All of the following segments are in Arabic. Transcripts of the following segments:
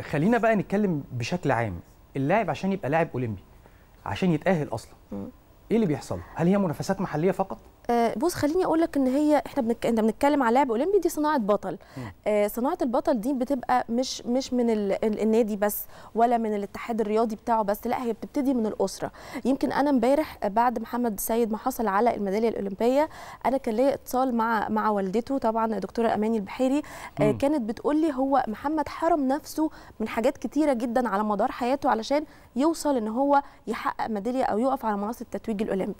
خلينا بقى نتكلم بشكل عام اللاعب عشان يبقى لاعب اولمبي عشان يتاهل اصلا ايه اللي بيحصل هل هي منافسات محليه فقط آه، بص خليني اقول لك ان هي احنا بنك... انت بنتكلم على لعب اولمبي دي صناعه بطل آه صناعه البطل دي بتبقى مش مش من ال... النادي بس ولا من الاتحاد الرياضي بتاعه بس لا هي بتبتدي من الاسره يمكن انا امبارح بعد محمد سيد ما حصل على الميداليه الاولمبيه انا كان ليا اتصال مع مع والدته طبعا دكتوره اماني البحيري آه كانت بتقول لي هو محمد حرم نفسه من حاجات كتيره جدا على مدار حياته علشان يوصل ان هو يحقق ميداليه او يقف على منصه التتويج الاولمبي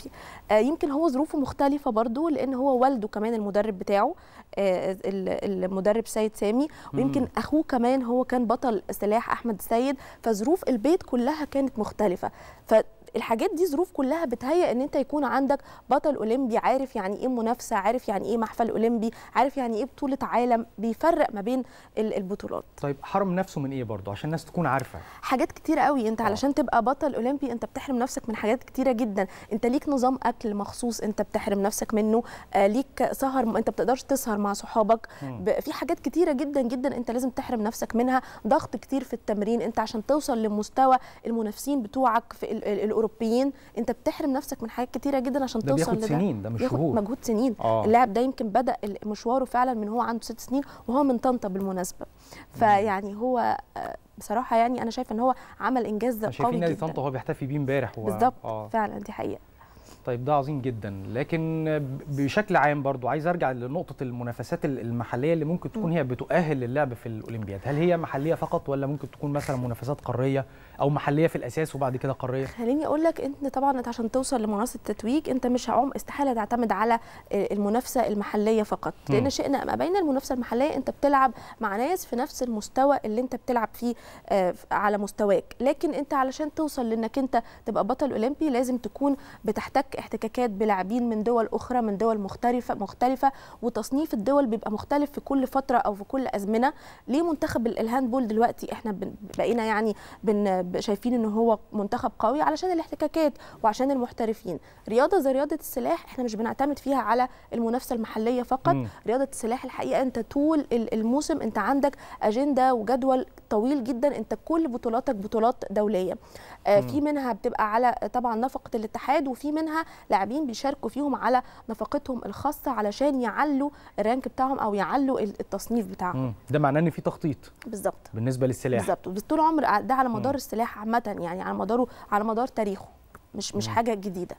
آه يمكن هو ظروفه مختلفه برضو لان هو والده كمان المدرب بتاعه آه، المدرب سيد سامي ويمكن اخوه كمان هو كان بطل سلاح احمد السيد فظروف البيت كلها كانت مختلفه ف الحاجات دي ظروف كلها بتهيئ ان انت يكون عندك بطل اولمبي عارف يعني ايه منافسه عارف يعني ايه محفل اولمبي عارف يعني ايه بطوله عالم بيفرق ما بين البطولات طيب حرم نفسه من ايه برضه عشان الناس تكون عارفه حاجات كتير قوي انت آه. علشان تبقى بطل اولمبي انت بتحرم نفسك من حاجات كتيره جدا انت ليك نظام اكل مخصوص انت بتحرم نفسك منه آه ليك سهر انت ما بتقدرش تسهر مع صحابك في حاجات كتيره جدا جدا انت لازم تحرم نفسك منها ضغط كتير في التمرين انت عشان توصل لمستوى المنافسين بتوعك في الاوروبيين انت بتحرم نفسك من حاجات كتيره جدا عشان ده توصل لده سنين ده مش شهور مجهود سنين آه. اللاعب ده يمكن بدا مشواره فعلا من هو عنده ست سنين وهو من طنطا بالمناسبه فيعني هو آه، بصراحه يعني انا شايفه ان هو عمل انجاز قوي جدا شايفين نادي طنطا هو بيحتفي بيه امبارح بالظبط آه. فعلا دي حقيقه طيب ده عظيم جدا لكن بشكل عام برضو عايز ارجع لنقطه المنافسات المحليه اللي ممكن تكون هي بتؤهل للعب في الاولمبياد هل هي محليه فقط ولا ممكن تكون مثلا منافسات قاريه او محليه في الاساس وبعد كده قاريه خليني اقول لك انت طبعا انت عشان توصل لمنصه التتويج انت مش عم استحاله تعتمد على المنافسه المحليه فقط لان شئنا ام ابينا المنافسه المحليه انت بتلعب مع ناس في نفس المستوى اللي انت بتلعب فيه آه، على مستواك لكن انت علشان توصل لانك انت تبقى بطل اولمبي لازم تكون بتحتاج بتحتك احتكاكات بلاعبين من دول اخرى من دول مختلفه مختلفه وتصنيف الدول بيبقى مختلف في كل فتره او في كل ازمنه ليه منتخب الهاندبول دلوقتي احنا بقينا يعني بن شايفين ان هو منتخب قوي علشان الاحتكاكات وعشان المحترفين رياضه زي رياضه السلاح احنا مش بنعتمد فيها على المنافسه المحليه فقط م. رياضه السلاح الحقيقه انت طول الموسم انت عندك اجنده وجدول طويل جدا انت كل بطولاتك بطولات دوليه آه في منها بتبقى على طبعا نفقه الاتحاد وفي منها منها لاعبين بيشاركوا فيهم على نفقتهم الخاصه علشان يعلوا الرانك بتاعهم او يعلوا التصنيف بتاعهم مم. ده معناه ان في تخطيط بالظبط بالنسبه للسلاح بالظبط طول عمر ده على مدار مم. السلاح عامه يعني على مداره على مدار تاريخه مش مش مم. حاجه جديده